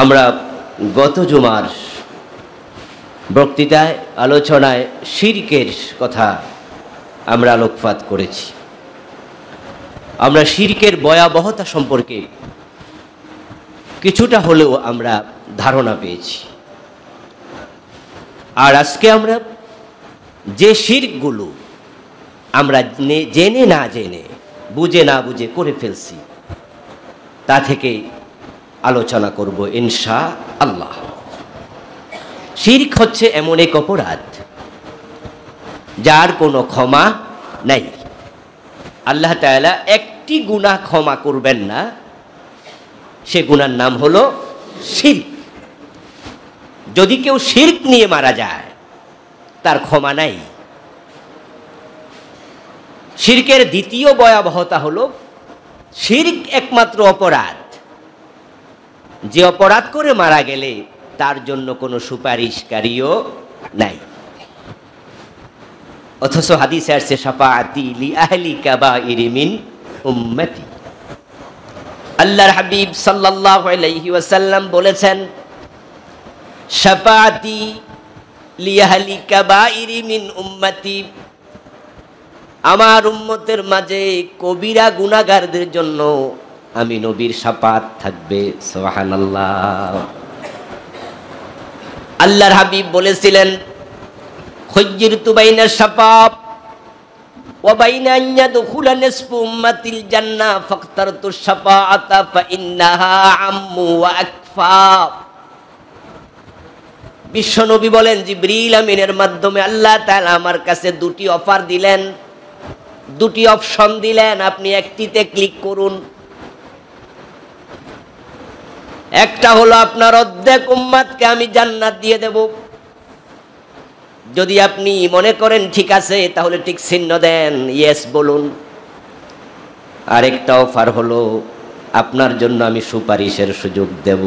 আমরা গত জুমার বক্তৃতায় আলোচনায় শিরকের কথা আমরা আলোকপাত করেছি আমরা শিরকের ভয়াবহতা সম্পর্কে কিছুটা হলেও আমরা ধারণা পেয়েছি আর আজকে আমরা যে শিরকগুলো আমরা জেনে না জেনে বুঝে না বুঝে করে ফেলছি তা থেকে আলোচনা করব ইনশা আল্লাহ শির্ক হচ্ছে এমন এক অপরাধ যার কোনো ক্ষমা নাই আল্লাহ তালা একটি গুণা ক্ষমা করবেন না সে গুণার নাম হল শির্ক যদি কেউ শির্ক নিয়ে মারা যায় তার ক্ষমা নাই শির্কের দ্বিতীয় ভয়াবহতা হলো শির্ক একমাত্র অপরাধ যে অপরাধ করে মারা গেলে তার জন্য কোনো সুপারিশকারীও নাই অথচ হাদিস আসছে সাফাতি লি ইরিমিন উম্মতি আল্লাহর হাবিব সাল্লাম বলেছেন সাফাতি ইরিমিন উম্মতি আমার উম্মতের মাঝে কবিরা গুনাগারদের জন্য আমি নবীর সাপাত থাকবে সোহানাল্লাহ আল্লাহর হাবিব বলেছিলেন খজ্জির তুবাইনা সাপাপ وبين أن يدخل نصف বিশ্বনবী বলেন যে ব্রিল আমিনের মাধ্যমে আল্লাহ তাআলা আমার কাছে দুটি অফার দিলেন দুটি অপশন দিলেন আপনি একটিতে ক্লিক করুন একটা হলো আপনার অর্ধেক উম্মাদকে আমি জান্নাত দিয়ে দেব যদি আপনি মনে করেন ঠিক আছে তাহলে ঠিক চিহ্ন দেন ইয়েস বলুন আরেকটা অফার হলো আপনার জন্য আমি সুপারিশের সুযোগ দেব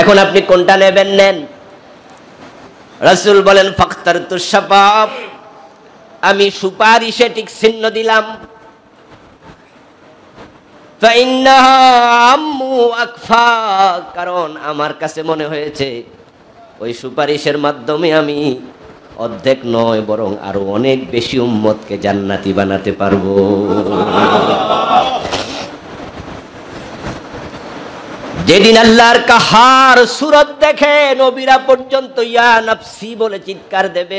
এখন আপনি কোনটা নেবেন নেন রাসুল বলেন ফখতার তুষাপ আমি সুপারিশে ঠিক চিহ্ন দিলাম কারণ আমার কাছে মনে হয়েছে ওই সুপারিশের মাধ্যমে আমি অর্ধেক নয় বরং আরো অনেক বেশি কে জান্নাতি বানাতে পারবো যেদিন আল্লাহর কাহার সুরত দেখে নবীরা পর্যন্ত ইয়া নাফসি বলে চিৎকার দেবে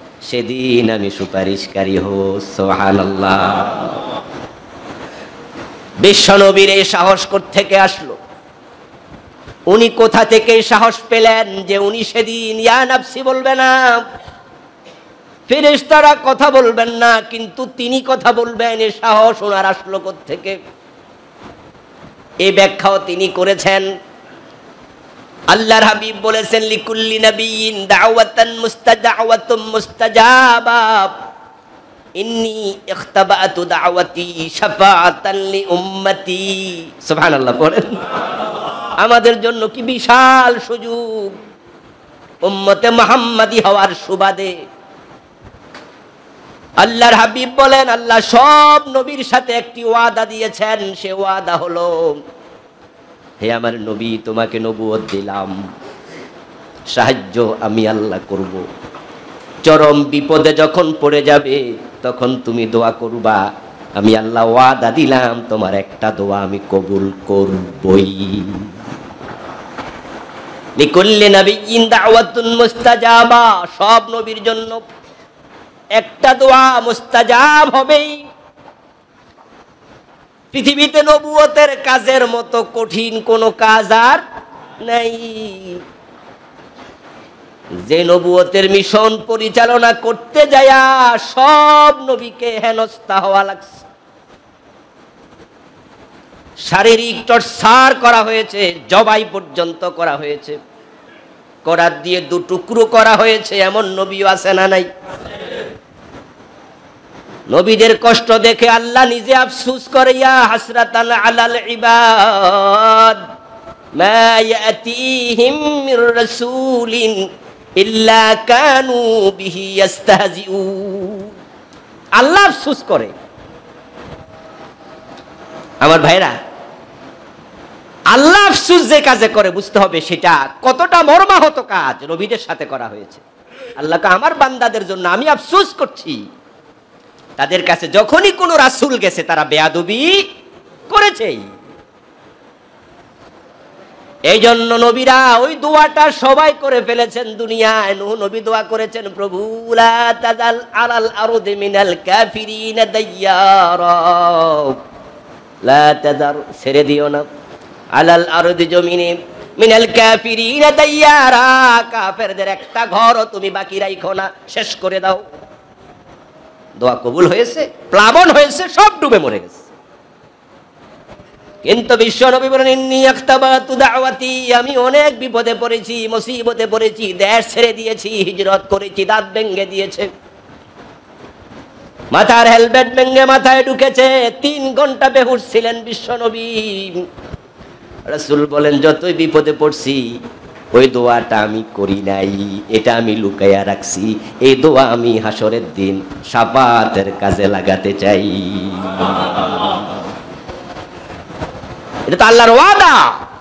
সেদিন আমি সুপারিশকারী হো সোহান বিশ্বনবীর এই সাহস থেকে আসলো উনি কোথা থেকে সাহস পেলেন যে উনি সেদিন নাফসি বলবে না ফেরেস কথা বলবেন না কিন্তু তিনি কথা বলবেন এ সাহস ওনার আসলো থেকে এই ব্যাখ্যাও তিনি করেছেন আল্লাহর হাবিব বলেছেন লিকুল্লি নবীন দাওয়াতান মুস্তাদাওয়াতুম মুস্তাজাবা ইন্নি ইখতাবাতু দাওয়াতি শাফাআতান লি উম্মতি সুবহানাল্লাহ বলেন আমাদের জন্য কি বিশাল সুযোগ উম্মতে মুহাম্মাদি হওয়ার সুবাদে আল্লাহর হাবিব বলেন আল্লাহ সব নবীর সাথে একটি ওয়াদা দিয়েছেন সে ওয়াদা হলো হে আমার নবী তোমাকে নবুয় দিলাম সাহায্য আমি আল্লাহ করব। চরম বিপদে যখন পড়ে যাবে তখন তুমি দোয়া করবা আমি আল্লাহ ওয়াদা দিলাম তোমার একটা দোয়া আমি কবুল করবই সব নবীর জন্য একটা দোয়া মুস্তাজাব হবেই পৃথিবীতে নবুয়তের কাজের মতো কঠিন কোনো কাজ আর নাই যে নবুয়তের মিশন পরিচালনা করতে যায়া সব নবীকে হেনস্থা হওয়া লাগছে শারীরিক টর্চার করা হয়েছে জবাই পর্যন্ত করা হয়েছে করার দিয়ে দু টুকরো করা হয়েছে এমন নবীও আছে না নাই নবীদের কষ্ট দেখে আল্লাহ নিজে আফসুস করে ইয়া হাসরাতান আলাল ইবাদ মা ইয়াতিহিম মির রাসূলিন ইল্লা কানু বিহি ইস্তাহজিউন আল্লাহ আফসুস করে আমার ভাইরা আল্লাহ আফসুস যে কাজে করে বুঝতে হবে সেটা কতটা মর্মাহত কাজ নবীদের সাথে করা হয়েছে আল্লাহকে আমার বান্দাদের জন্য আমি আফসুস করছি তাদের কাছে যখনই কোনো রাসুল গেছে তারা বেয়াদবি করেছেই এই জন্য নবীরা ওই দোয়াটা সবাই করে ফেলেছেন দুনিয়ায় নু নবী দোয়া করেছেন প্রভু লা তাজাল আলাল আরদি মিনাল কাফিরিন দাইয়ারা লা তাজার ছেড়ে দিও না আলাল আরদি জমিনে মিনাল কাফিরিন দাইয়ারা কাফেরদের একটা ঘর তুমি বাকি রাইখো না শেষ করে দাও দোয়া কবুল হয়েছে প্লাবন হয়েছে সব ডুবে মরে গেছে কিন্তু বিশ্ব নবী বলেন আমি অনেক বিপদে পড়েছি মুসিবতে পড়েছি দেশ ছেড়ে দিয়েছি হিজরত করেছি দাঁত ভেঙ্গে দিয়েছে মাথার হেলমেট ভেঙ্গে মাথায় ঢুকেছে তিন ঘন্টা বেহুর ছিলেন বিশ্ব নবী রসুল বলেন যতই বিপদে পড়ছি ওই দোয়াটা আমি করি নাই এটা আমি লুকাইয়া রাখছি এই দোয়া আমি হাসরের দিন সাপাতের কাজে লাগাতে চাই এটা তো আল্লাহর ওয়াদা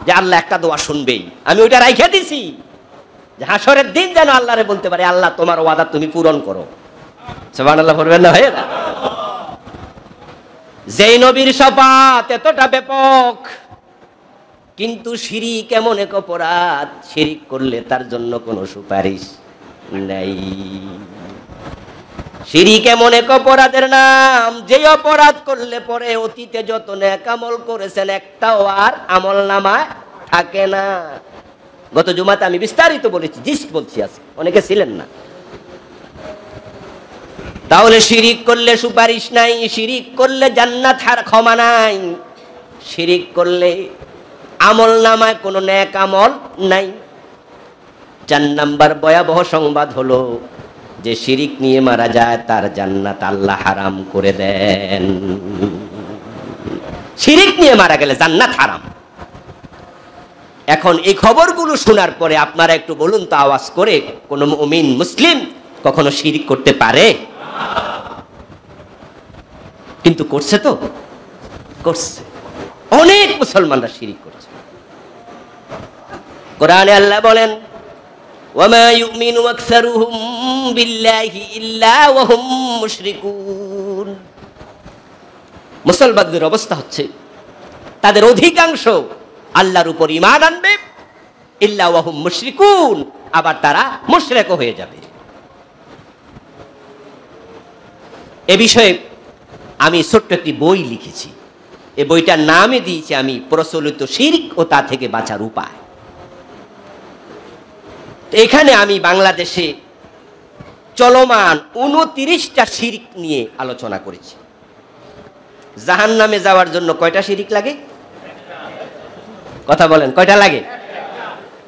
যে আল্লাহ একটা দোয়া শুনবেই আমি ওইটা রাইখে দিছি যে হাসরের দিন যেন আল্লাহরে বলতে পারে আল্লাহ তোমার ওয়াদা তুমি পূরণ করো সেবান নবীর সপাত এতটা ব্যাপক কিন্তু সিঁড়ি কেমন এক অপরাধ শিরিক করলে তার জন্য কোনো সুপারিশ নাই সিঁড়ি কেমন এক অপরাধের নাম যে অপরাধ করলে পরে অতীতে যত ন্যাকামল করেছেন একটাও আর আমল নামায় থাকে না গত জুমাতে আমি বিস্তারিত বলেছি জিস্ট বলছি আছে অনেকে ছিলেন না তাহলে শিরিক করলে সুপারিশ নাই শিরিক করলে জান্নাত হার ক্ষমা নাই শিরিক করলে আমল নামায় কোনো ন্যাক আমল নাই চার নাম্বার ভয়াবহ সংবাদ হলো যে শিরিক নিয়ে মারা যায় তার জান্নাত আল্লাহ হারাম করে দেন শিরিক নিয়ে মারা গেলে জান্নাত হারাম এখন এই খবরগুলো শোনার পরে আপনারা একটু বলুন তো আওয়াজ করে কোনো মুমিন মুসলিম কখনো শিরিক করতে পারে কিন্তু করছে তো করছে অনেক মুসলমানরা শিরিক কোরআনে আল্লাহ বলেন বিল্লাহি ইল্লা মুসলমানদের অবস্থা হচ্ছে তাদের অধিকাংশ আল্লাহর উপর ইমান আনবে ইহম মুশরিকুন আবার তারা মুশরেকও হয়ে যাবে এ বিষয়ে আমি ছোট্ট একটি বই লিখেছি এ বইটার নামে দিয়েছি আমি প্রচলিত শির্ক ও তা থেকে বাঁচার উপায় এখানে আমি বাংলাদেশে চলমান উনতিরিশটা শিরিক নিয়ে আলোচনা করেছি জাহান নামে যাওয়ার জন্য কয়টা শিরিক লাগে কথা বলেন কয়টা লাগে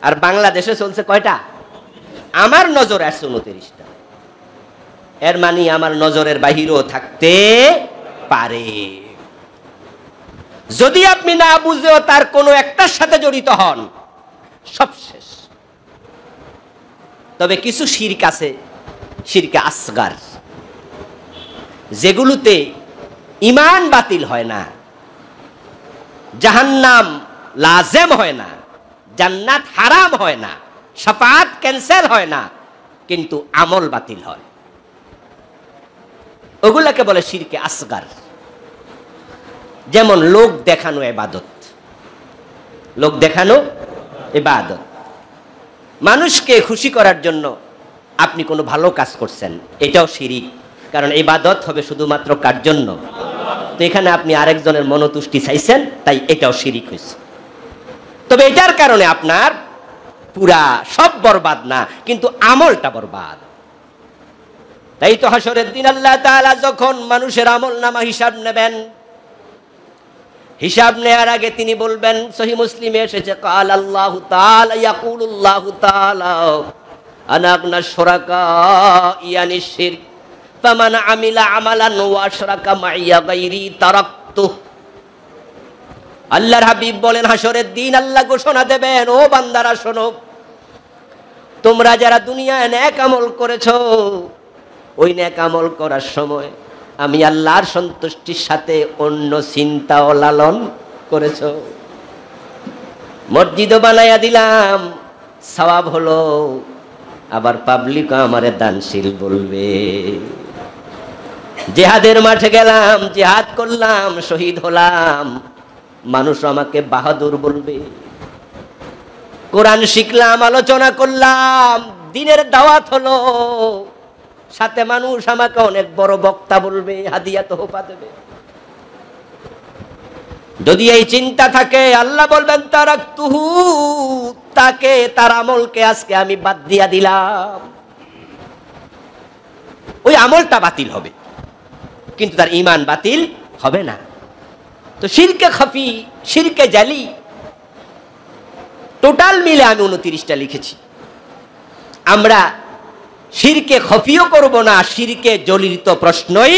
আর বাংলাদেশে চলছে কয়টা আমার নজর আসছে উনতিরিশটা এর মানে আমার নজরের বাহিরও থাকতে পারে যদি আপনি না বুঝেও তার কোনো একটার সাথে জড়িত হন সবশেষ তবে কিছু শির্ক আছে শিরকে আসগার যেগুলোতে ইমান বাতিল হয় না জাহান্নাম লাজেম হয় না জান্নাত হারাম হয় না সাফাত ক্যান্সেল হয় না কিন্তু আমল বাতিল হয় ওগুলাকে বলে শিরকে আসগার যেমন লোক দেখানো এবাদত লোক দেখানো এবাদত মানুষকে খুশি করার জন্য আপনি কোনো ভালো কাজ করছেন এটাও শিরিক কারণ ইবাদত হবে শুধুমাত্র কার জন্য তো এখানে আপনি আরেকজনের মনতুষ্টি চাইছেন তাই এটাও শিরিক হয়েছে তবে এটার কারণে আপনার পুরা সব বরবাদ না কিন্তু আমলটা বরবাদ তাই তো হাসরের দিন আল্লাহ তাআলা যখন মানুষের আমল নামা হিসাব নেবেন হিসাব নেয়ার আগে তিনি বলবেন সহি মুসলিমে এসেছে কাল আল্লাহ তাকুল্লাহ আনাকনা সরাকা ইয়ানি শির তামান আমিলা আমালান ওয়াশরাকা মাইয়া গাইরি তারাক্তু আল্লাহর হাবিব বলেন হাসরের দিন আল্লাহ ঘোষণা দেবেন ও বান্দারা শোনো তোমরা যারা দুনিয়ায় ন্যাক আমল করেছো ওই ন্যাক আমল করার সময় আমি আল্লাহর সন্তুষ্টির সাথে অন্য ও লালন করেছ মসজিদও বানাইয়া দিলাম সবাব হলো আবার পাবলিকও আমার দানশীল বলবে জেহাদের মাঠে গেলাম জেহাদ করলাম শহীদ হলাম মানুষ আমাকে বাহাদুর বলবে কোরআন শিখলাম আলোচনা করলাম দিনের দাওয়াত হলো সাথে মানুষ আমাকে অনেক বড় বক্তা বলবে হাদিয়া হোপা দেবে যদি এই চিন্তা থাকে আল্লাহ বলবেন তার তুহু তাকে তার আমলকে আজকে আমি বাদ দিয়া দিলাম ওই আমলটা বাতিল হবে কিন্তু তার ইমান বাতিল হবে না তো শিরকে খাফি শিরকে জালি টোটাল মিলে আমি উনতিরিশটা লিখেছি আমরা সিরকে খফিও করব না সিরকে জলিত প্রশ্নই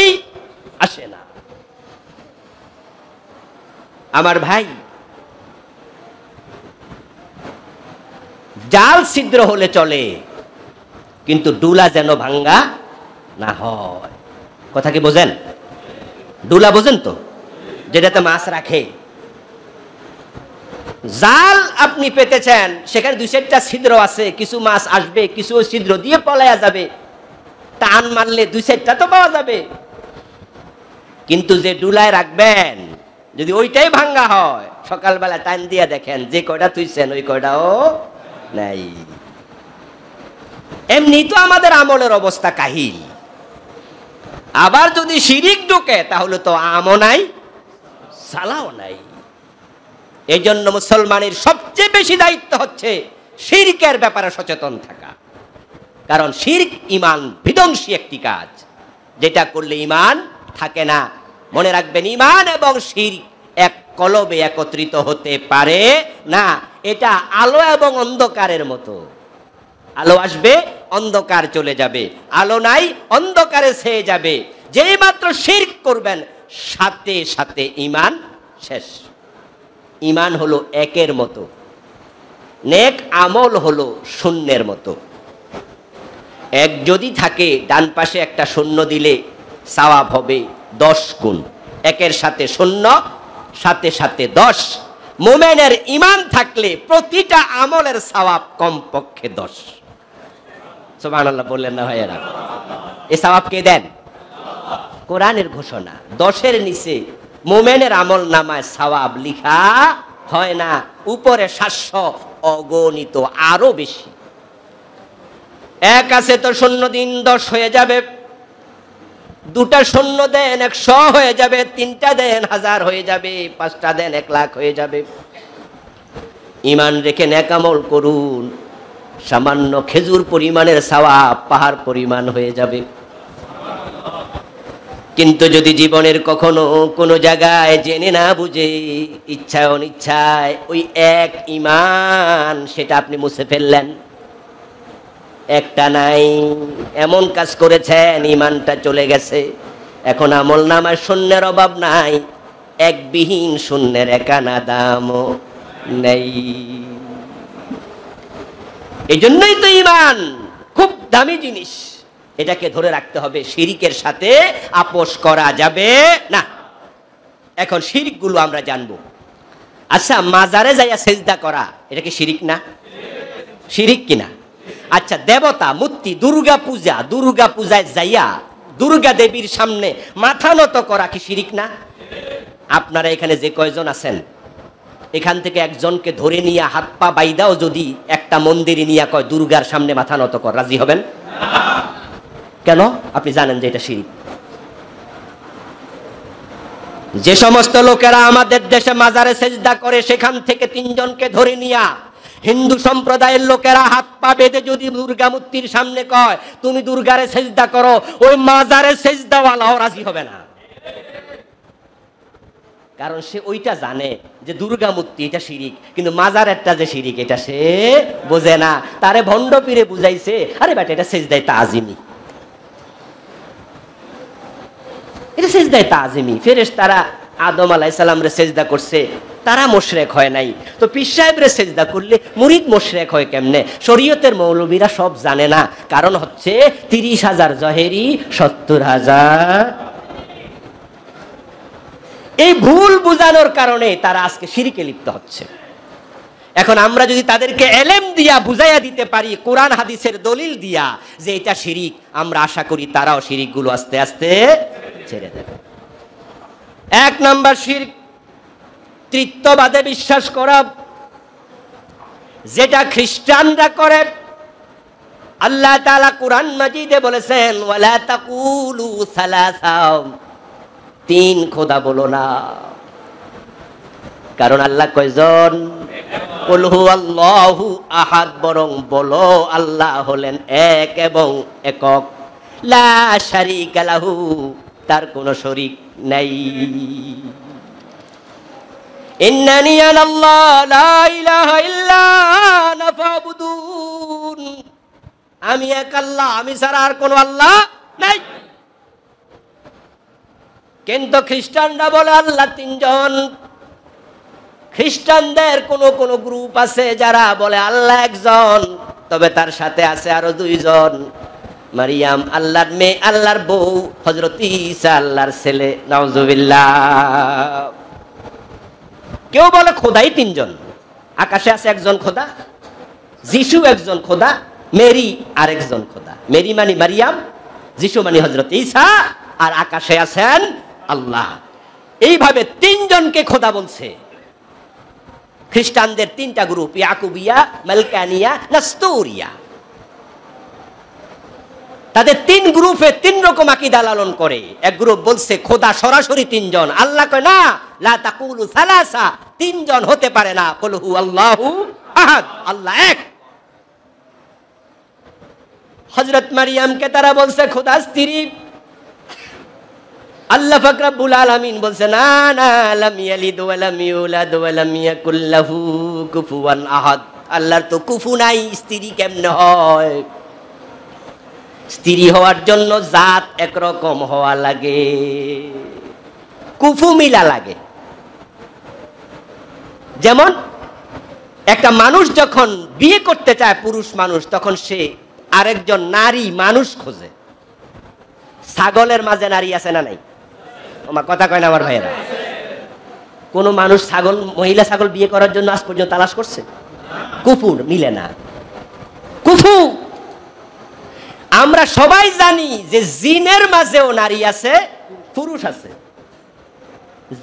আসে না আমার ভাই জাল ছিদ্র হলে চলে কিন্তু ডুলা যেন ভাঙ্গা না হয় কথা কি বোঝেন ডুলা বোঝেন তো যেটাতে মাছ রাখে জাল আপনি পেতেছেন সেখানে দুই চারটা ছিদ্র আছে কিছু মাছ আসবে কিছু ছিদ্র দিয়ে পলায়া যাবে টান মারলে দুই চারটা তো পাওয়া যাবে কিন্তু যে ডুলায় রাখবেন যদি ওইটাই ভাঙ্গা হয় সকালবেলা টান দিয়ে দেখেন যে কয়টা তুইছেন ওই কয়টাও নাই এমনি তো আমাদের আমলের অবস্থা কাহিল আবার যদি শিরিক ঢুকে তাহলে তো আমও নাই সালাও নাই এই জন্য মুসলমানের সবচেয়ে বেশি দায়িত্ব হচ্ছে শিরকের ব্যাপারে সচেতন থাকা কারণ শির্ক ইমান বিধ্বংসী একটি কাজ যেটা করলে ইমান থাকে না মনে রাখবেন ইমান এবং শির এক কলবে একত্রিত হতে পারে না এটা আলো এবং অন্ধকারের মতো আলো আসবে অন্ধকার চলে যাবে আলো নাই অন্ধকারে সেয়ে যাবে যেই মাত্র শির করবেন সাথে সাথে ইমান শেষ ইমান হলো একের মতো নেক আমল হলো শূন্যের মতো এক যদি থাকে ডান পাশে একটা শূন্য দিলে সাওয়াব হবে দশ গুণ একের সাথে শূন্য সাথে সাথে দশ মোমেনের ইমান থাকলে প্রতিটা আমলের সাওয়াব কমপক্ষে দশ সোমান বললেন না ভাইয়েরা এ সাওয়াব কে দেন কোরআনের ঘোষণা দশের নিচে মোমেনের আমল নামায় সবাব লিখা হয় না উপরে সাতশো অগণিত আরো বেশি এক আছে তো শূন্য দিন দশ হয়ে যাবে দুটা শূন্য দেন একশো হয়ে যাবে তিনটা দেন হাজার হয়ে যাবে পাঁচটা দেন এক লাখ হয়ে যাবে ইমান রেখে নেকামল করুন সামান্য খেজুর পরিমাণের সাওয়া পাহাড় পরিমাণ হয়ে যাবে কিন্তু যদি জীবনের কখনো কোনো জায়গায় জেনে না বুঝে ইচ্ছা অনিচ্ছায় ওই এক ইমান সেটা আপনি মুছে ফেললেন একটা নাই এমন কাজ করেছেন ইমানটা চলে গেছে এখন আমল নামার শূন্যের অভাব নাই এক বিহীন শূন্যের একানা দামও নেই এই জন্যই তো ইমান খুব দামি জিনিস এটাকে ধরে রাখতে হবে শিরিকের সাথে আপোষ করা যাবে না এখন শিরিকগুলো আমরা জানব আচ্ছা মাজারে যাইয়া সেজদা করা এটা কি শিরিক না শিরিক কিনা আচ্ছা দেবতা মূর্তি দুর্গা পূজা দুর্গা পূজায় যাইয়া দুর্গা দেবীর সামনে মাথা নত করা কি শিরিক না আপনারা এখানে যে কয়জন আছেন এখান থেকে একজনকে ধরে নিয়ে হাত পা বাইদাও যদি একটা মন্দিরে নিয়ে কয় দুর্গার সামনে মাথা নত কর রাজি হবেন কেন আপনি জানেন যে এটা শিরিক যে সমস্ত লোকেরা আমাদের দেশে মাজারে সেজদা করে সেখান থেকে তিনজনকে ধরে নিয়া হিন্দু সম্প্রদায়ের লোকেরা হাত পা বেঁধে যদি দুর্গা মূর্তির সামনে কয় তুমি দুর্গারে সেজদা করো ওই মাজারে সেজদাওয়ালাও রাজি হবে না কারণ সে ওইটা জানে যে দুর্গা মূর্তি এটা শিরিক কিন্তু মাজার একটা যে শিরিক এটা সে বোঝে না তারে ভণ্ড পীরে বুঝাইছে আরে বেটা এটা সেজদাই তা আজিমি এটা সেজদায় তাজিমি ফেরেস তারা আদম আলাইসাল্লামরে সেজদা করছে তারা মোশরেক হয় নাই তো পীর সাহেবরে সেজদা করলে মুরিদ মোশরেক হয় কেমনে শরীয়তের মৌলবীরা সব জানে না কারণ হচ্ছে তিরিশ হাজার জহেরি সত্তর হাজার এই ভুল বুঝানোর কারণে তারা আজকে সিরিকে লিপ্ত হচ্ছে এখন আমরা যদি তাদেরকে এলেম দিয়া বুঝাইয়া দিতে পারি কোরআন হাদিসের দলিল দিয়া যে এটা শিরিক আমরা আশা করি তারাও শিরিকগুলো আস্তে আস্তে ছেড়ে দেবে এক নাম্বার শির তৃত্ববাদে বিশ্বাস করা যেটা খ্রিস্টানরা করে আল্লাহ তালা কোরআন মাজিদে বলেছেন ওয়ালা তাকুলু সালাসাম তিন খোদা বলো না কারণ আল্লাহ কয়জন কলহু আল্লাহু আহাদ বরং বলো আল্লাহ হলেন এক এবং একক লা শারিকা লাহু তার কোন শরিক নাই ইন্নানি আল্লাহ লা ইলাহা ইল্লা আনা আমি এক আল্লাহ আমি ছাড়া আর কোন আল্লাহ নাই কিন্তু খ্রিস্টানরা বলে আল্লাহ তিনজন খ্রিস্টানদের কোন কোন গ্রুপ আছে যারা বলে আল্লাহ একজন তবে তার সাথে আছে আরো দুইজন মারিয়াম আল্লাহর মেয়ে আল্লাহর বউ হজরত ঈসা আল্লাহর ছেলে কেউ বলে খোদাই তিনজন আকাশে আছে একজন খোদা যিশু একজন খোদা মেরি আরেকজন খোদা মেরি মানে মারিয়াম যিশু মানে হজরত ঈসা আর আকাশে আছেন আল্লাহ এইভাবে তিনজনকে খোদা বলছে খ্রিস্টানদের তিনটা গ্রুপ ইয়াকুবিয়া মালকানিয়া নাস্তৌরিয়া তাদের তিন গ্রুপে তিন রকম আকিদা লালন করে এক গ্রুপ বলছে খোদা সরাসরি তিনজন আল্লাহ কয় না লা তিনজন হতে পারে না কলহু আল্লাহ এক হজরত মারিয়ামকে তারা বলছে খোদা স্ত্রী আল্লাহ বলছে না না কুফুয়ান আহাদ আল্লাহর তো কুফু নাই স্ত্রী কেমনে হয় স্ত্রী হওয়ার জন্য জাত একরকম হওয়া লাগে কুফু মিলা লাগে যেমন একটা মানুষ যখন বিয়ে করতে চায় পুরুষ মানুষ তখন সে আরেকজন নারী মানুষ খোঁজে ছাগলের মাঝে নারী আছে না নাই তোমার কথা কয় না আমার ভাইয়েরা কোনো মানুষ ছাগল মহিলা ছাগল বিয়ে করার জন্য আজ পর্যন্ত তালাশ করছে কুফুর মিলে না কুফু আমরা সবাই জানি যে জিনের মাঝেও নারী আছে পুরুষ আছে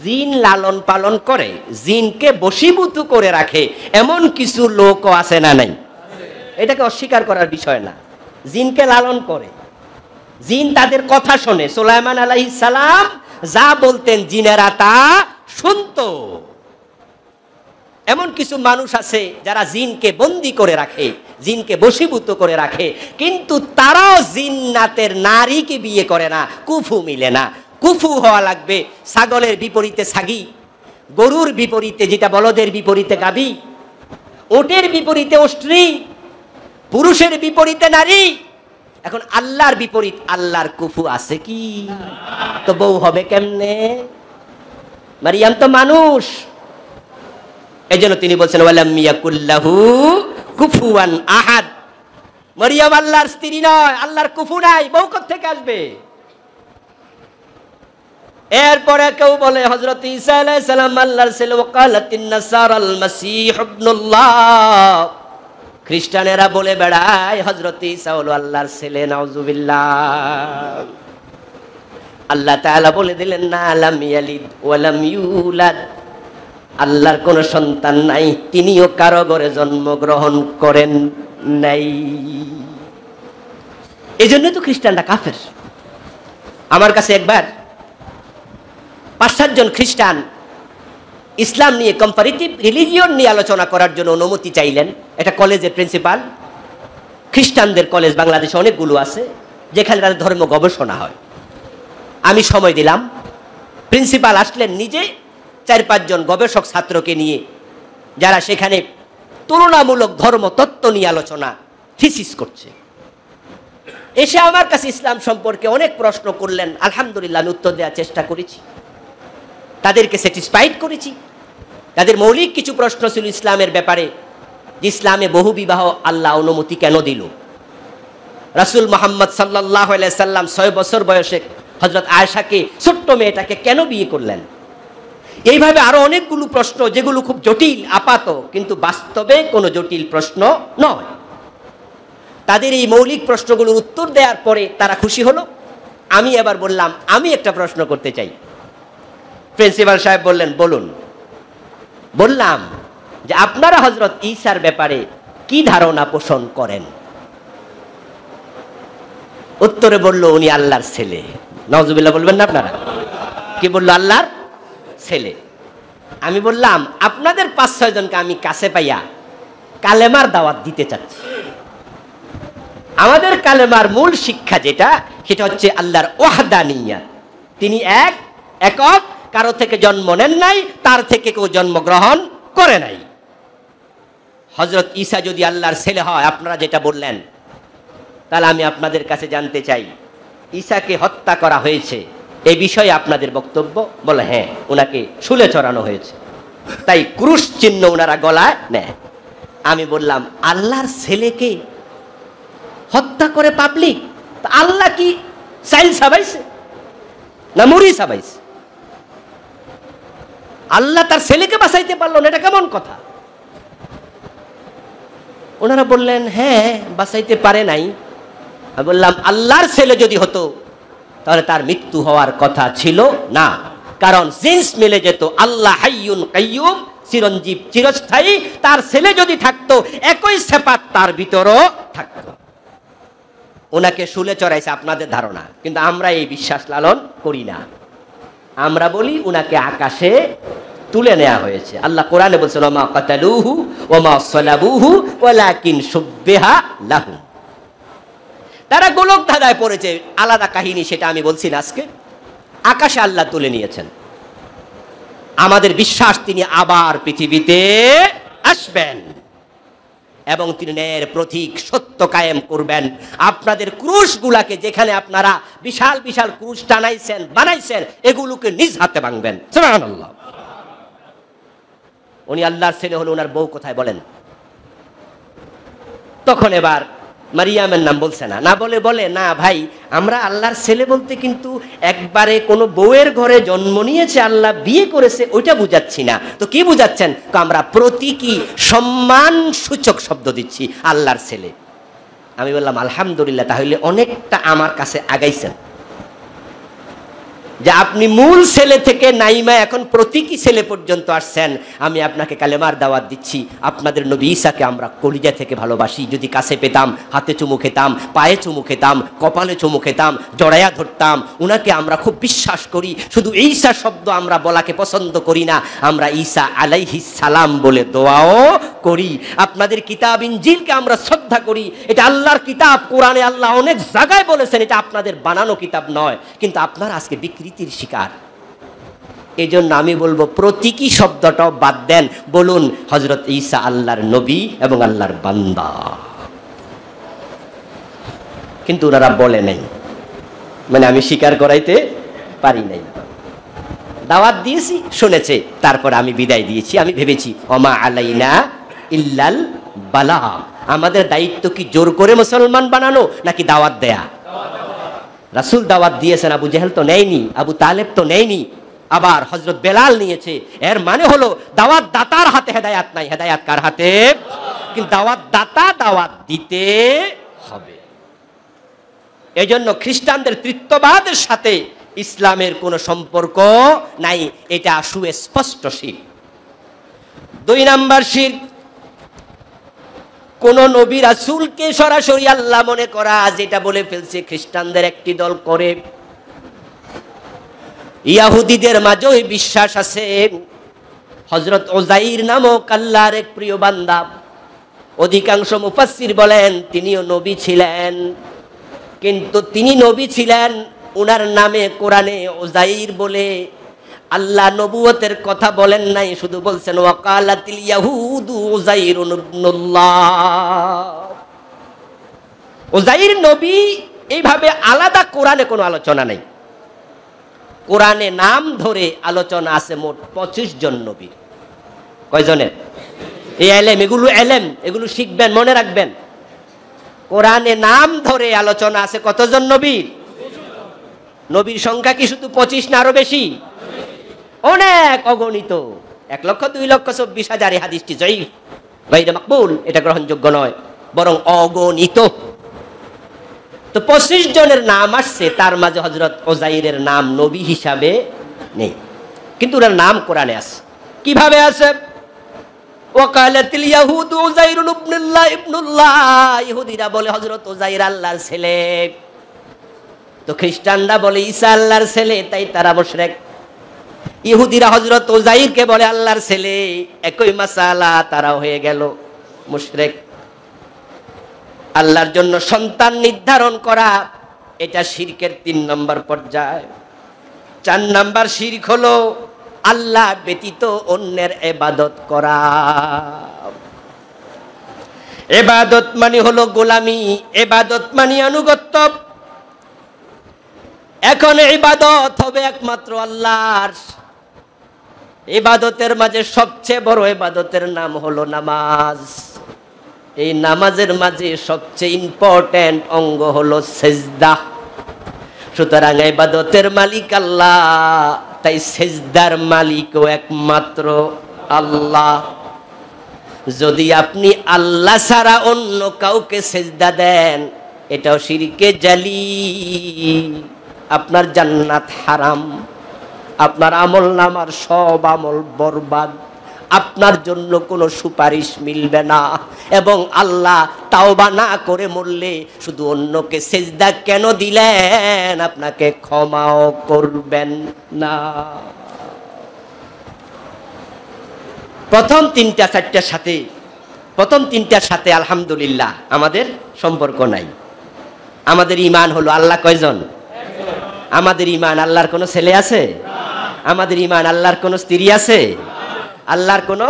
জিন লালন পালন করে জিনকে বসীভূত করে রাখে এমন কিছু লোকও আছে না নাই এটাকে অস্বীকার করার বিষয় না জিনকে লালন করে জিন তাদের কথা শোনে সোলাইমান আলাহি সালাম যা বলতেন জিনেরা তা শুনত এমন কিছু মানুষ আছে যারা জিনকে বন্দি করে রাখে জিনকে বশীভূত করে রাখে কিন্তু তারাও জিন্নাতের নারীকে বিয়ে করে না কুফু মিলে না কুফু হওয়া লাগবে ছাগলের বিপরীতে ছাগি গরুর বিপরীতে যেটা বলদের বিপরীতে গাবি ওটের বিপরীতে অষ্ট্রী পুরুষের বিপরীতে নারী এখন আল্লাহর বিপরীত আল্লাহর কুফু আছে কি তো বউ হবে কেমনে মারিয়াম তো মানুষ এই জন্য তিনি বলছেন ওয়ালাম মিয়াকুল্লাহু কুফুয়ান আহাদ মরিয়াম আল্লাহর স্ত্রী নয় আল্লাহর কুফু নাই বউ থেকে আসবে এরপরে কেউ বলে হজরত খ্রিস্টানেরা বলে বেড়ায় হজরত আল্লাহর ছেলে আল্লাহ বলে দিলেন না আলাম ইয়ালিদ ওয়ালাম ইউলাদ আল্লাহর কোন সন্তান নাই তিনিও ঘরে জন্মগ্রহণ করেন নাই এই জন্য তো খ্রিস্টানরা কাফের আমার কাছে একবার পাঁচ সাতজন খ্রিস্টান ইসলাম নিয়ে কম্পারিটিভ রিলিজিয়ন নিয়ে আলোচনা করার জন্য অনুমতি চাইলেন এটা কলেজের প্রিন্সিপাল খ্রিস্টানদের কলেজ বাংলাদেশে অনেকগুলো আছে যেখানে তাদের ধর্ম গবেষণা হয় আমি সময় দিলাম প্রিন্সিপাল আসলেন নিজে চার পাঁচজন গবেষক ছাত্রকে নিয়ে যারা সেখানে তুলনামূলক ধর্মতত্ত্ব নিয়ে আলোচনা থিসিস করছে এসে আমার কাছে ইসলাম সম্পর্কে অনেক প্রশ্ন করলেন আলহামদুলিল্লাহ আমি উত্তর দেওয়ার চেষ্টা করেছি তাদেরকে স্যাটিসফাইড করেছি তাদের মৌলিক কিছু প্রশ্ন ছিল ইসলামের ব্যাপারে ইসলামে বহু বিবাহ আল্লাহ অনুমতি কেন দিল রাসুল মোহাম্মদ সাল্লাহ সাল্লাম ছয় বছর বয়সে হজরত আয়সাকে ছোট্ট মেয়েটাকে কেন বিয়ে করলেন এইভাবে আরো অনেকগুলো প্রশ্ন যেগুলো খুব জটিল আপাত কিন্তু বাস্তবে কোনো জটিল প্রশ্ন নয় তাদের এই মৌলিক প্রশ্নগুলোর উত্তর দেওয়ার পরে তারা খুশি হলো আমি এবার বললাম আমি একটা প্রশ্ন করতে চাই প্রিন্সিপাল সাহেব বললেন বলুন বললাম যে আপনারা হজরত ঈশার ব্যাপারে কি ধারণা পোষণ করেন উত্তরে বলল উনি আল্লাহর ছেলে নজবিল্লা বলবেন না আপনারা কি বললো আল্লাহর ছেলে আমি বললাম আপনাদের পাঁচ ছয়জনকে আমি কাছে পাইয়া কালেমার দাওয়াত দিতে চাচ্ছি আমাদের কালেমার মূল শিক্ষা যেটা সেটা হচ্ছে আল্লাহর ওয়াহদানিয়া তিনি এক একক কারো থেকে জন্ম নেন নাই তার থেকে কেউ জন্মগ্রহণ করে নাই হজরত ঈসা যদি আল্লাহর ছেলে হয় আপনারা যেটা বললেন তাহলে আমি আপনাদের কাছে জানতে চাই ঈশাকে হত্যা করা হয়েছে এ বিষয়ে আপনাদের বক্তব্য বলে হ্যাঁ ওনাকে শুলে চড়ানো হয়েছে তাই ক্রুশ চিহ্ন ওনারা গলায় নেয় আমি বললাম আল্লাহর ছেলেকে হত্যা করে পাবলিক আল্লাহ কি সাইল সাবাইছে না মুড়ি সাবাইছে আল্লাহ তার ছেলেকে বাঁচাইতে পারলো না এটা কেমন কথা ওনারা বললেন হ্যাঁ বাঁচাইতে পারে নাই আমি বললাম আল্লাহর ছেলে যদি হতো তাহলে তার মৃত্যু হওয়ার কথা ছিল না কারণ জিন্স মিলে যেত আল্লাহ হাইয়ুন কাইয়ুম চিরঞ্জীব চিরস্থায়ী তার ছেলে যদি থাকতো একই সেপাত তার ভিতরও থাকতো ওনাকে শুলে চড়াইছে আপনাদের ধারণা কিন্তু আমরা এই বিশ্বাস লালন করি না আমরা বলি উনাকে আকাশে তুলে নেওয়া হয়েছে আল্লাহ কোরআনে বলছিল ওমা কাতালুহু ওমা সলাবুহু ওলাকিন সুব্বেহা লাহু তারা গোলক ধাঁধায় পড়েছে আলাদা কাহিনী সেটা আমি বলছি না আজকে আকাশে আল্লাহ তুলে নিয়েছেন আমাদের বিশ্বাস তিনি আবার পৃথিবীতে আসবেন এবং তিনি ন্যায়ের প্রতীক সত্য কায়েম করবেন আপনাদের ক্রুশগুলাকে যেখানে আপনারা বিশাল বিশাল ক্রুশ টানাইছেন বানাইছেন এগুলোকে নিজ হাতে ভাঙবেন উনি আল্লাহর ছেলে হলো ওনার বউ কোথায় বলেন তখন এবার মারিয়ামের নাম বলছে না না বলে বলে না ভাই আমরা আল্লাহর ছেলে বলতে কিন্তু একবারে কোনো বউয়ের ঘরে জন্ম নিয়েছে আল্লাহ বিয়ে করেছে ওইটা বুঝাচ্ছি না তো কি বুঝাচ্ছেন আমরা প্রতীকী সম্মান সূচক শব্দ দিচ্ছি আল্লাহর ছেলে আমি বললাম আলহামদুলিল্লাহ তাহলে অনেকটা আমার কাছে আগাইছেন যে আপনি মূল ছেলে থেকে নাইমা এখন প্রতীকী ছেলে পর্যন্ত আসছেন আমি আপনাকে কালেমার দাওয়াত দিচ্ছি আপনাদের নবী ঈশাকে আমরা কলিজা থেকে ভালোবাসি যদি কাছে পেতাম হাতে চুমু খেতাম পায়ে চুমু খেতাম কপালে চুমু খেতাম জড়াইয়া ধরতাম ওনাকে আমরা খুব বিশ্বাস করি শুধু ঈসা শব্দ আমরা বলাকে পছন্দ করি না আমরা ঈসা আলাইহি সালাম বলে দোয়াও করি আপনাদের কিতাব ইঞ্জিলকে আমরা শ্রদ্ধা করি এটা আল্লাহর কিতাব কোরআনে আল্লাহ অনেক জায়গায় বলেছেন এটা আপনাদের বানানো কিতাব নয় কিন্তু আপনারা আজকে বিক্রি প্রীতির শিকার এজন্য আমি বলবো প্রতীকী শব্দটাও বাদ দেন বলুন হজরত ঈসা আল্লাহর নবী এবং আল্লাহর বান্দা কিন্তু ওনারা বলে নাই মানে আমি স্বীকার করাইতে পারি নাই দাওয়াত দিয়েছি শুনেছে তারপর আমি বিদায় দিয়েছি আমি ভেবেছি অমা আলাইনা ইল্লাল বালা আমাদের দায়িত্ব কি জোর করে মুসলমান বানানো নাকি দাওয়াত দেয়া রাসুল দাওয়াত দিয়েছেন আবু জেহেল তো নেয়নি আবু তালেব তো নেয়নি আবার হজরত বেলাল নিয়েছে এর মানে হলো দাওয়াত দাতার হাতে হেদায়াত নাই হেদায়াত কার হাতে কিন্তু দাওয়াত দাতা দাওয়াত দিতে হবে এই জন্য খ্রিস্টানদের তৃত্ববাদের সাথে ইসলামের কোনো সম্পর্ক নাই এটা সুস্পষ্ট শির দুই নাম্বার শির কোন নবী রাসুলকে সরাসরি আল্লাহ মনে করা যেটা বলে ফেলছে খ্রিস্টানদের একটি দল করে ইয়াহুদিদের মাঝেও বিশ্বাস আছে হজরত ওজাইর নামক আল্লাহর এক প্রিয় বান্দা অধিকাংশ মুফাসির বলেন তিনিও নবী ছিলেন কিন্তু তিনি নবী ছিলেন ওনার নামে কোরআনে ওজাইর বলে আল্লাহ নবুয়তের কথা বলেন নাই শুধু বলছেন ওয়াকালাতিল ইয়াহুদু উজাইর উজাইর নবী এইভাবে আলাদা কোরআনে কোনো আলোচনা নেই কোরআনে নাম ধরে আলোচনা আছে মোট পঁচিশ জন নবীর কয়জনের এই এলেম এগুলো এলেম এগুলো শিখবেন মনে রাখবেন কোরআনে নাম ধরে আলোচনা আছে কতজন নবীর নবীর সংখ্যা কি শুধু পঁচিশ না আরো বেশি অনেক অগণিত এক লক্ষ দুই লক্ষ চব্বিশ হাজার হাদিসটি জয়ী বাইরে মাকবুল এটা গ্রহণযোগ্য নয় বরং অগণিত তো পঁচিশ জনের নাম আসছে তার মাঝে হজরত ওজাইরের নাম নবী হিসাবে নেই কিন্তু ওনার নাম কোরআনে আছে কিভাবে আছে ওকালাতিল ইয়াহুদ উজাইর ইবনুল্লাহ ইবনুল্লাহ ইহুদিরা বলে হযরত উজাইর আল্লাহর ছেলে তো খ্রিস্টানরা বলে ঈসা আল্লাহর ছেলে তাই তারা মুশরিক ইহুদিরা হজরত ওজাইরকে বলে আল্লাহর ছেলে একই মাসালা তারা হয়ে গেল মুশরেক আল্লাহর জন্য সন্তান নির্ধারণ করা এটা শির্কের তিন নম্বর পর্যায় চার নম্বর শির্ক হলো আল্লাহ ব্যতীত অন্যের এবাদত করা এবাদত মানে হলো গোলামি এবাদত মানে আনুগত্য এখন এবাদত হবে একমাত্র আল্লাহর ইবাদতের মাঝে সবচেয়ে বড় ইবাদতের নাম হলো নামাজ এই নামাজের মাঝে সবচেয়ে ইম্পর্ট্যান্ট অঙ্গ হলো সেজদা সুতরাং ইবাদতের মালিক আল্লাহ তাই সেজদার মালিকও একমাত্র আল্লাহ যদি আপনি আল্লাহ ছাড়া অন্য কাউকে সেজদা দেন এটাও সিরিকে জালি আপনার জান্নাত হারাম আপনার আমল নামার সব আমল বরবাদ আপনার জন্য কোনো সুপারিশ মিলবে না এবং আল্লাহ তাওবা না করে মরলে শুধু অন্যকে সেজদা কেন দিলেন আপনাকে ক্ষমাও করবেন না প্রথম তিনটা চারটার সাথে প্রথম তিনটার সাথে আলহামদুলিল্লাহ আমাদের সম্পর্ক নাই আমাদের ইমান হলো আল্লাহ কয়জন আমাদের ইমান আল্লাহর কোনো ছেলে আছে আমাদের ইমান আল্লাহর কোনো স্ত্রী আছে আল্লাহর কোনো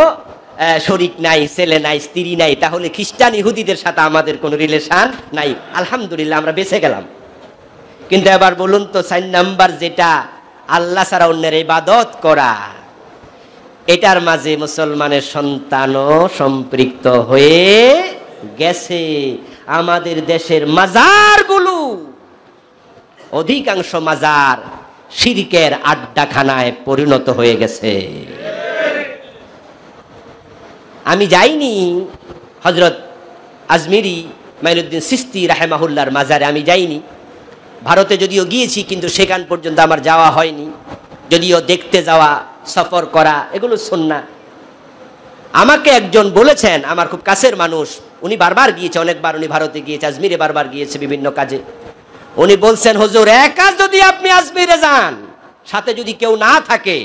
শরিক নাই ছেলে নাই স্ত্রী নাই তাহলে খ্রিস্টান ইহুদিদের সাথে আমাদের কোনো রিলেশান নাই আলহামদুলিল্লাহ আমরা বেঁচে গেলাম কিন্তু এবার বলুন তো সাইন নাম্বার যেটা আল্লাহ ছাড়া অন্যের ইবাদত করা এটার মাঝে মুসলমানের সন্তানও সম্পৃক্ত হয়ে গেছে আমাদের দেশের মাজারগুলো অধিকাংশ মাজার শিরিকের আড্ডাখানায় পরিণত হয়ে গেছে আমি যাইনি হজরত আজমিরি মাইনুদ্দিন সিস্তি রাহেমাহুল্লার মাজারে আমি যাইনি ভারতে যদিও গিয়েছি কিন্তু সেখান পর্যন্ত আমার যাওয়া হয়নি যদিও দেখতে যাওয়া সফর করা এগুলো সন্না আমাকে একজন বলেছেন আমার খুব কাছের মানুষ উনি বারবার গিয়েছে অনেকবার উনি ভারতে গিয়েছে আজমিরে বারবার গিয়েছে বিভিন্ন কাজে উনি বলছেন হজুর একা যদি আপনি আজমিরে যান সাথে যদি কেউ না থাকে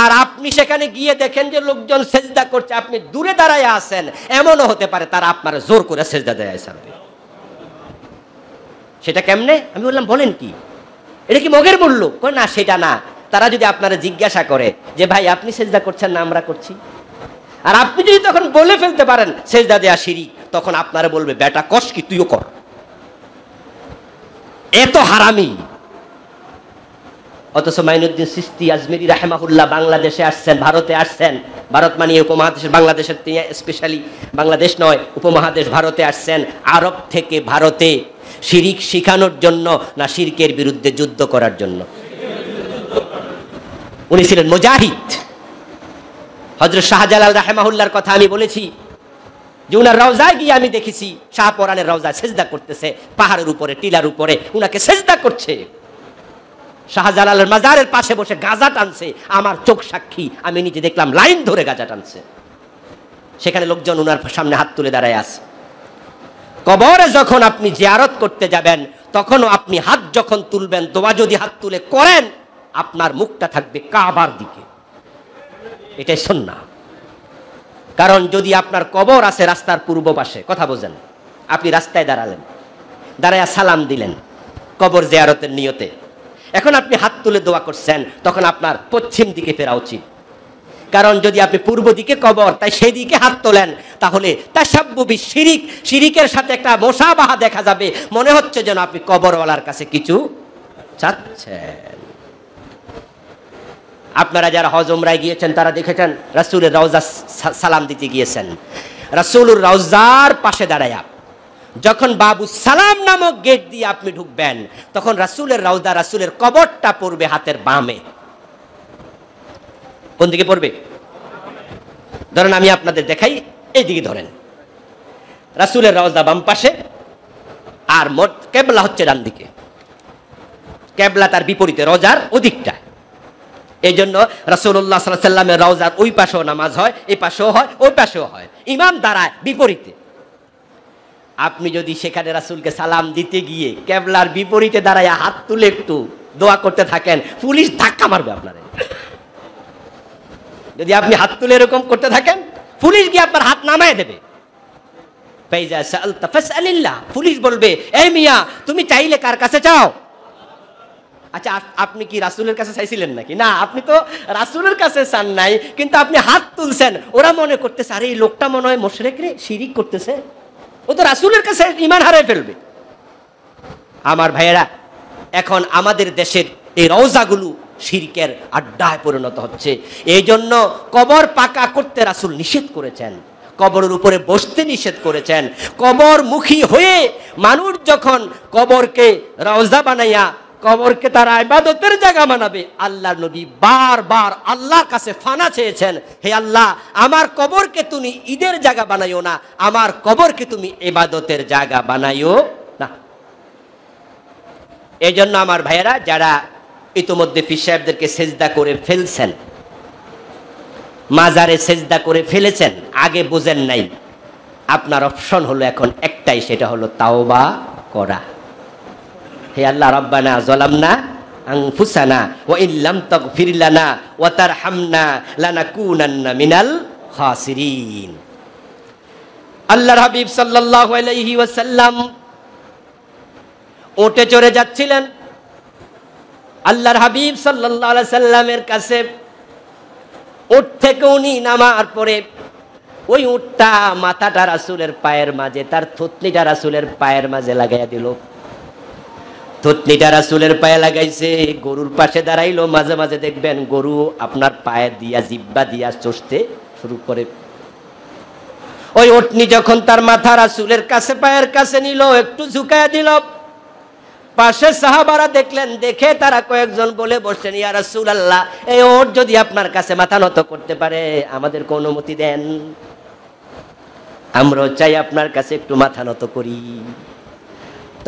আর আপনি সেখানে গিয়ে দেখেন যে লোকজন সেজদা করছে আপনি দূরে দাঁড়ায় আছেন এমনও হতে পারে তারা আপনার জোর করে সেজদা দেয় সারবে সেটা কেমনে আমি বললাম বলেন কি এটা কি মগের মূল্য না সেটা না তারা যদি আপনারা জিজ্ঞাসা করে যে ভাই আপনি সেজদা করছেন না আমরা করছি আর আপনি যদি তখন বলে ফেলতে পারেন সেজদা দেয়া সিঁড়ি তখন আপনারা বলবে বেটা কষ কি তুইও কর এত হারামি অথচ মাইনুদ্দিন সিস্তি আজমেরি রাহেমাহুল্লাহ বাংলাদেশে আসছেন ভারতে আসছেন ভারত মানিয়ে উপমহাদেশের বাংলাদেশের তিনি স্পেশালি বাংলাদেশ নয় উপমহাদেশ ভারতে আসছেন আরব থেকে ভারতে শিরিক শিখানোর জন্য না শিরকের বিরুদ্ধে যুদ্ধ করার জন্য উনি ছিলেন মুজাহিদ হজরত শাহজালাল রাহেমাহুল্লার কথা আমি বলেছি যে উনার রওজায় গিয়ে আমি দেখেছি শাহপরানের রওজায় সেজদা করতেছে পাহাড়ের উপরে টিলার উপরে উনাকে সেজদা করছে শাহজালালের মাজারের পাশে বসে গাঁজা টানছে আমার চোখ সাক্ষী আমি নিজে দেখলাম লাইন ধরে গাঁজা টানছে সেখানে লোকজন উনার সামনে হাত তুলে দাঁড়ায় আছে কবরে যখন আপনি জিয়ারত করতে যাবেন তখনও আপনি হাত যখন তুলবেন দোয়া যদি হাত তুলে করেন আপনার মুখটা থাকবে কাবার দিকে এটাই শোন না কারণ যদি আপনার কবর আছে রাস্তার পূর্ব পাশে কথা বোঝেন আপনি রাস্তায় দাঁড়ালেন দাঁড়ায়া সালাম দিলেন কবর জেয়ারতের নিয়তে এখন আপনি হাত তুলে দোয়া করছেন তখন আপনার পশ্চিম দিকে ফেরা উচিত কারণ যদি আপনি পূর্ব দিকে কবর তাই সেই দিকে হাত তোলেন তাহলে তাসাব্বুবি শিরিক শিরিকের সাথে একটা বাহা দেখা যাবে মনে হচ্ছে যেন আপনি কবরওয়ালার কাছে কিছু চাচ্ছেন আপনারা যারা হজ ওমরায় গিয়েছেন তারা দেখেছেন রাসুলের রওজা সালাম দিতে গিয়েছেন রাসুলুর রওজার পাশে দাঁড়ায় যখন বাবু সালাম নামক গেট দিয়ে আপনি ঢুকবেন তখন রাসুলের রওজা রাসুলের কবরটা পড়বে হাতের বামে কোন দিকে পড়বে ধরেন আমি আপনাদের দেখাই এই দিকে ধরেন রাসুলের রওজা বাম পাশে আর মোট কেবলা হচ্ছে ডান দিকে কেবলা তার বিপরীতে রজার ওদিকটা এই জন্য রাসুল্লাহ সাল্লামের রওজার ওই পাশেও নামাজ হয় এই পাশেও হয় ওই পাশেও হয় ইমাম দাঁড়ায় বিপরীতে আপনি যদি সেখানে রাসুলকে সালাম দিতে গিয়ে কেবলার বিপরীতে দাঁড়ায় হাত তুলে একটু দোয়া করতে থাকেন পুলিশ ধাক্কা মারবে আপনারে যদি আপনি হাত তুলে এরকম করতে থাকেন পুলিশ গিয়ে আপনার হাত নামায় দেবে পুলিশ বলবে এ মিয়া তুমি চাইলে কার কাছে চাও আচ্ছা আপনি কি রাসুলের কাছে চাইছিলেন নাকি না আপনি তো রাসুলের কাছে চান নাই কিন্তু আপনি হাত তুলছেন ওরা মনে করতেছে আরে এই লোকটা মনে হয় মোশরেক রে শিরিক করতেছে ও তো রাসুলের কাছে ইমান হারাই ফেলবে আমার ভাইয়েরা এখন আমাদের দেশের এই রওজাগুলো শিরিকের আড্ডায় পরিণত হচ্ছে এই জন্য কবর পাকা করতে রাসুল নিষেধ করেছেন কবরের উপরে বসতে নিষেধ করেছেন কবরমুখী হয়ে মানুষ যখন কবরকে রওজা বানাইয়া কবরকে তারা ইবাদতের জায়গা বানাবে আল্লাহ নবী বার বার আল্লাহর কাছে ফানা চেয়েছেন হে আল্লাহ আমার কবরকে তুমি ঈদের জায়গা বানাইও না আমার কবরকে তুমি ইবাদতের জায়গা বানাইও না এই জন্য আমার ভাইয়েরা যারা ইতোমধ্যে পীর সাহেবদেরকে সেজদা করে ফেলছেন মাজারে সেজদা করে ফেলেছেন আগে বোঝেন নাই আপনার অপশন হলো এখন একটাই সেটা হলো তাওবা করা হে আল্লাহ রব্বানা জলামনা আংফুসানা ও ইল্লাম তক ও তার হামনা লানা কুনান্না মিনাল খাসিরিন আল্লাহ হাবিব সাল্লাহ আলহি ওয়াসাল্লাম ওটে চড়ে যাচ্ছিলেন আল্লাহর হাবিব সাল্লামের কাছে উট থেকে উনি নামার পরে ওই উঠটা মাথাটা রাসুলের পায়ের মাঝে তার থুতনিটা রাসুলের পায়ের মাঝে লাগাইয়া দিল থুতনিটা রাসুলের পায়ে লাগাইছে গরুর পাশে দাঁড়াইলো মাঝে মাঝে দেখবেন গরু আপনার পায়ে দিয়া জিব্বা দিয়া চষতে শুরু করে ওই ওটনি যখন তার মাথা রাসুলের কাছে পায়ের কাছে নিল একটু ঝুঁকায় দিল পাশে সাহাবারা দেখলেন দেখে তারা কয়েকজন বলে বসছেন ইয়া রাসুল আল্লাহ এই ওর যদি আপনার কাছে মাথা নত করতে পারে আমাদের অনুমতি দেন আমরাও চাই আপনার কাছে একটু মাথা নত করি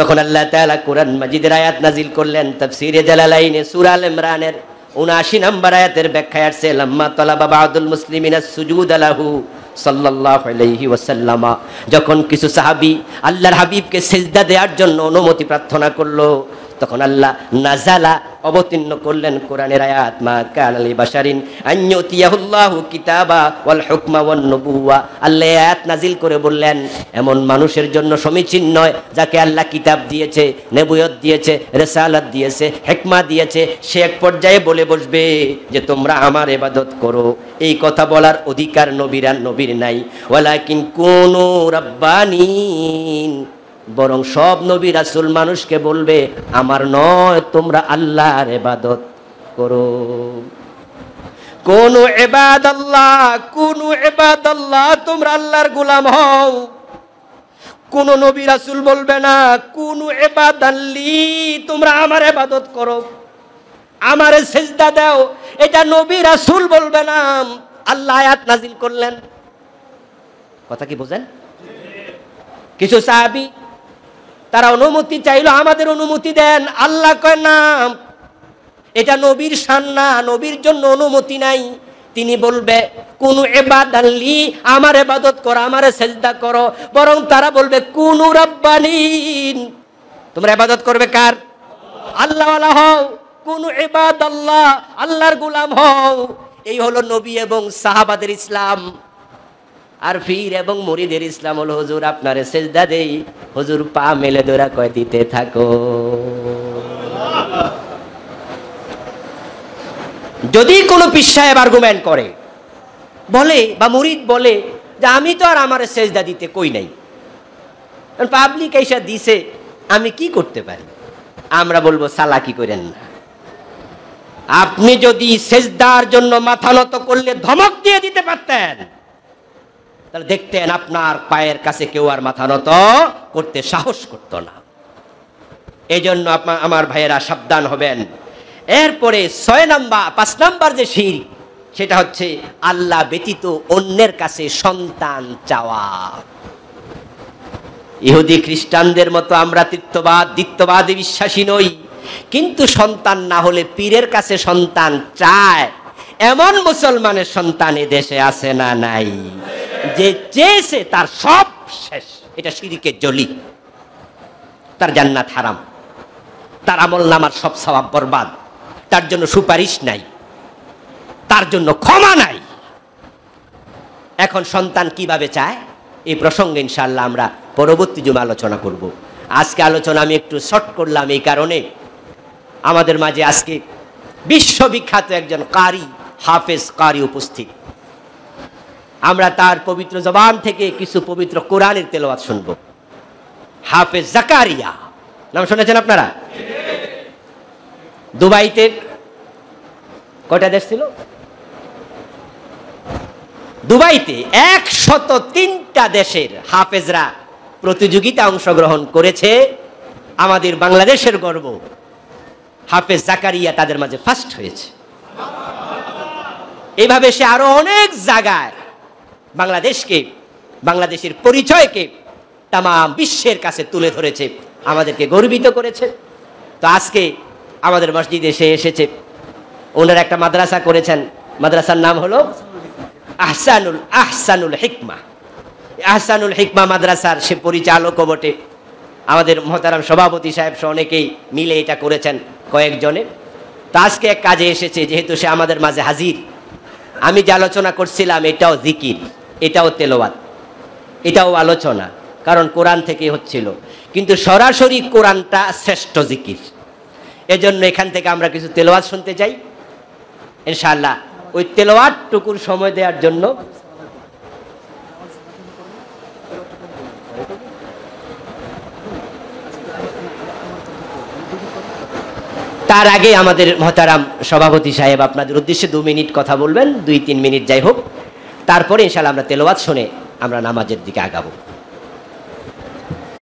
তখন আল্লাহ তাআলা কোরআন মাজিদের আয়াত নাজিল করলেন তাফসিরে জালালাইনে সুর আল ইমরানের উনআশি নম্বর আয়াতের ব্যাখ্যায় আসছে লাম্মা বাবা বাদুল মুসলিমিনা সুজুদ আলাহু সাল্লাল্লাহু আলাইহি ওয়াসাল্লামা যখন কিছু সাহাবী আল্লাহর হাবিবকে সিজদা দেওয়ার জন্য অনুমতি প্রার্থনা করলো তখন আল্লাহ নাজালা অবতীর্ণ করলেন কোরআনের আয়াত মা কান আলী বাসারিন আইয়ুতিয়াহুল্লাহু কিতাবা ওয়াল হুকমা ওয়ান নবুয়া আল্লাহ আয়াত নাজিল করে বললেন এমন মানুষের জন্য সমীচীন নয় যাকে আল্লাহ কিতাব দিয়েছে নেবুয়ত দিয়েছে রেসালাত দিয়েছে হেকমা দিয়েছে সে এক পর্যায়ে বলে বসবে যে তোমরা আমার এবাদত করো এই কথা বলার অধিকার নবীরা নবীর নাই ওয়ালাকিন কোন রাব্বানিন বরং সব নবী রাসুল মানুষকে বলবে আমার নয় তোমরা আল্লাহর এবাদত করো কোন এবাদ আল্লাহ কোন এবাদ আল্লাহ তোমরা আল্লাহর গুলাম হও কোন নবী রাসুল বলবে না কোন এবাদ আল্লি তোমরা আমার এবাদত করো আমার সেজদা দাও এটা নবী রাসুল বলবে না আল্লাহ আয়াত নাজিল করলেন কথা কি বোঝেন কিছু সাহাবি তারা অনুমতি চাইলো আমাদের অনুমতি দেন আল্লাহ কয় না এটা নবীর সান না নবীর জন্য অনুমতি নাই তিনি বলবে কোন আল্লি আমার এবাদত করো আমার সেজদা করো বরং তারা বলবে কোন রাব্বানিন তোমরা এবাদত করবে কার আল্লাহ হও কোন এবাদ আল্লাহ আল্লাহর গুলাম হও এই হলো নবী এবং সাহাবাদের ইসলাম আর ফির এবং মরিদের ইসলাম হল হুজুর আপনারে সেজদা দেই হুজুর পা মেলে দোরা কয় দিতে থাকো যদি কোনো পিস সাহেব আর্গুমেন্ট করে বলে বা মুরিদ বলে যে আমি তো আর আমার সেজদা দিতে কই নাই পাবলিক এইসা দিছে আমি কি করতে পারি আমরা বলবো সালা কি করেন না আপনি যদি সেজদার জন্য মাথা নত করলে ধমক দিয়ে দিতে পারতেন তাহলে দেখতেন আপনার পায়ের কাছে কেউ আর মাথা নত করতে সাহস করতো না এই জন্য আমার ভাইয়েরা সাবধান হবেন এরপরে ছয় নাম্বার পাঁচ নাম্বার যে শির সেটা হচ্ছে আল্লাহ ব্যতীত অন্যের কাছে সন্তান চাওয়া ইহুদি খ্রিস্টানদের মতো আমরা তীর্থবাদ দ্বিত্ববাদে বিশ্বাসী নই কিন্তু সন্তান না হলে পীরের কাছে সন্তান চায় এমন মুসলমানের সন্তান এ দেশে আছে না নাই যে চেয়েছে তার সব শেষ এটা সিঁড়িকে জলি তার জান্নাত হারাম তার আমল নামার সব স্বভাব বরবাদ তার জন্য সুপারিশ নাই তার জন্য ক্ষমা নাই এখন সন্তান কিভাবে চায় এই প্রসঙ্গে ইনশাল্লাহ আমরা পরবর্তী জমে আলোচনা করব আজকে আলোচনা আমি একটু শর্ট করলাম এই কারণে আমাদের মাঝে আজকে বিশ্ববিখ্যাত একজন কারি হাফেজ কারি উপস্থিত আমরা তার পবিত্র জবান থেকে কিছু পবিত্র কোরআনের তেলোয়াত শুনব হাফেজ জাকারিয়া নাম শুনেছেন আপনারা দুবাইতে কটা দেশ ছিল দুবাইতে একশত তিনটা দেশের হাফেজরা প্রতিযোগিতা অংশগ্রহণ করেছে আমাদের বাংলাদেশের গর্ব হাফেজ জাকারিয়া তাদের মাঝে ফার্স্ট হয়েছে এভাবে সে আরো অনেক জায়গায় বাংলাদেশকে বাংলাদেশের পরিচয়কে তাম বিশ্বের কাছে তুলে ধরেছে আমাদেরকে গর্বিত করেছে তো আজকে আমাদের মসজিদে সে এসেছে ওনার একটা মাদ্রাসা করেছেন মাদ্রাসার নাম হলো আহসানুল আহসানুল হিকমা আহসানুল হিকমা মাদ্রাসার সে পরিচালক বটে আমাদের মহতারাম সভাপতি সাহেব অনেকেই মিলে এটা করেছেন কয়েকজনে তো আজকে এক কাজে এসেছে যেহেতু সে আমাদের মাঝে হাজির আমি যে আলোচনা করছিলাম এটাও জিকির এটাও তেলোয়াত এটাও আলোচনা কারণ কোরআন থেকে হচ্ছিল কিন্তু সরাসরি কোরআনটা শ্রেষ্ঠ জিকির এজন্য এখান থেকে আমরা কিছু তেলোয়াত শুনতে চাই ইনশাল্লাহ ওই তেলোয়াতটুকুর সময় দেওয়ার জন্য তার আগে আমাদের মহতারাম সভাপতি সাহেব আপনাদের উদ্দেশ্যে দু মিনিট কথা বলবেন দুই তিন মিনিট যাই হোক তারপরে ইনশাল্লাহ আমরা তেলোয়াত শুনে আমরা নামাজের দিকে আগাবো